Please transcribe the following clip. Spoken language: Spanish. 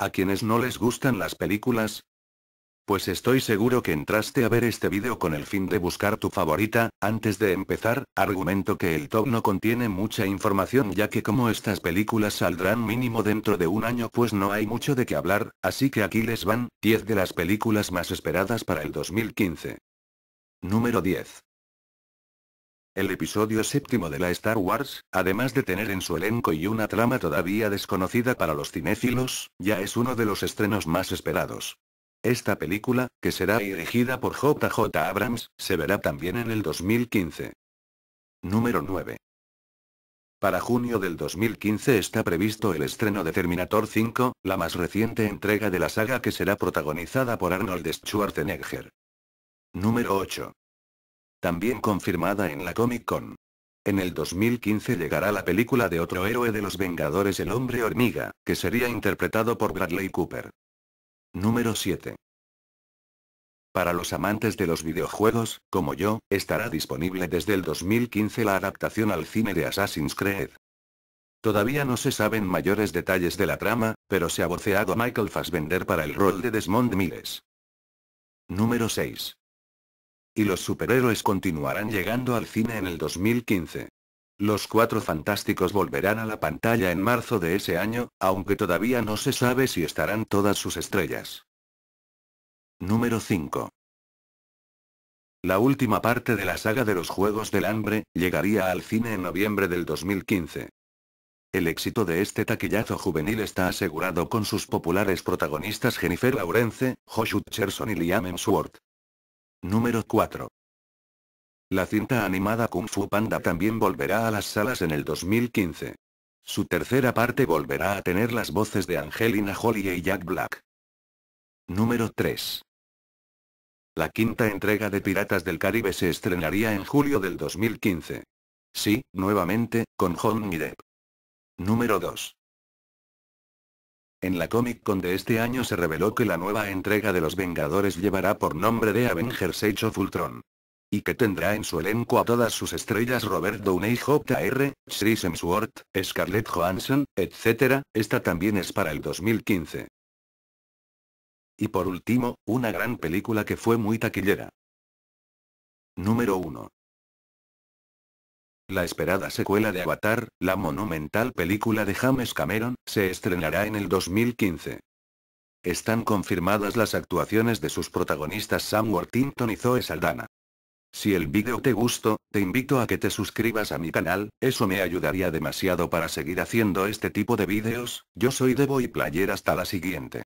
¿A quienes no les gustan las películas? Pues estoy seguro que entraste a ver este vídeo con el fin de buscar tu favorita, antes de empezar, argumento que el top no contiene mucha información ya que como estas películas saldrán mínimo dentro de un año pues no hay mucho de qué hablar, así que aquí les van, 10 de las películas más esperadas para el 2015. Número 10 el episodio séptimo de la Star Wars, además de tener en su elenco y una trama todavía desconocida para los cinéfilos, ya es uno de los estrenos más esperados. Esta película, que será dirigida por JJ Abrams, se verá también en el 2015. Número 9. Para junio del 2015 está previsto el estreno de Terminator 5, la más reciente entrega de la saga que será protagonizada por Arnold Schwarzenegger. Número 8 también confirmada en la Comic Con. En el 2015 llegará la película de otro héroe de los Vengadores El Hombre Hormiga, que sería interpretado por Bradley Cooper. Número 7. Para los amantes de los videojuegos, como yo, estará disponible desde el 2015 la adaptación al cine de Assassin's Creed. Todavía no se saben mayores detalles de la trama, pero se ha voceado Michael Fassbender para el rol de Desmond Miles. Número 6 y los superhéroes continuarán llegando al cine en el 2015. Los Cuatro Fantásticos volverán a la pantalla en marzo de ese año, aunque todavía no se sabe si estarán todas sus estrellas. Número 5. La última parte de la saga de los Juegos del Hambre, llegaría al cine en noviembre del 2015. El éxito de este taquillazo juvenil está asegurado con sus populares protagonistas Jennifer Lawrence, Josh Hutcherson y Liam Hemsworth. Número 4. La cinta animada Kung Fu Panda también volverá a las salas en el 2015. Su tercera parte volverá a tener las voces de Angelina Jolie y Jack Black. Número 3. La quinta entrega de Piratas del Caribe se estrenaría en julio del 2015. Sí, nuevamente, con Johnny Depp. Número 2. En la Comic Con de este año se reveló que la nueva entrega de Los Vengadores llevará por nombre de Avengers Age of Ultron. Y que tendrá en su elenco a todas sus estrellas Robert Downey Jr., Chris Hemsworth, Scarlett Johansson, etc. Esta también es para el 2015. Y por último, una gran película que fue muy taquillera. Número 1. La esperada secuela de Avatar, la monumental película de James Cameron, se estrenará en el 2015. Están confirmadas las actuaciones de sus protagonistas Sam Worthington y Zoe Saldana. Si el vídeo te gustó, te invito a que te suscribas a mi canal, eso me ayudaría demasiado para seguir haciendo este tipo de vídeos, yo soy Debo y Player hasta la siguiente.